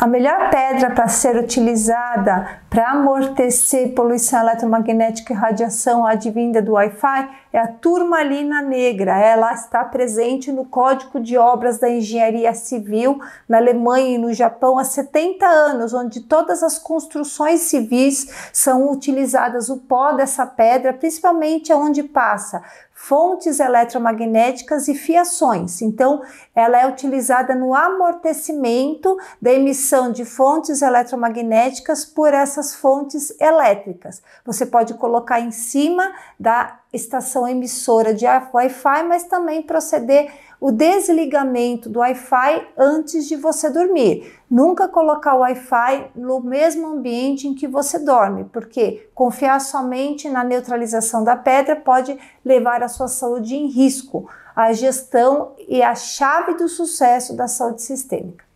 A melhor pedra para ser utilizada para amortecer poluição eletromagnética e radiação advinda do Wi-Fi é a turmalina negra. Ela está presente no Código de Obras da Engenharia Civil na Alemanha e no Japão há 70 anos, onde todas as construções civis são utilizadas o pó dessa pedra, principalmente onde passa fontes eletromagnéticas e fiações. Então, ela é utilizada no amortecimento da emissão emissão de fontes eletromagnéticas por essas fontes elétricas. Você pode colocar em cima da estação emissora de Wi-Fi, mas também proceder o desligamento do Wi-Fi antes de você dormir. Nunca colocar o Wi-Fi no mesmo ambiente em que você dorme, porque confiar somente na neutralização da pedra pode levar a sua saúde em risco, a gestão e a chave do sucesso da saúde sistêmica.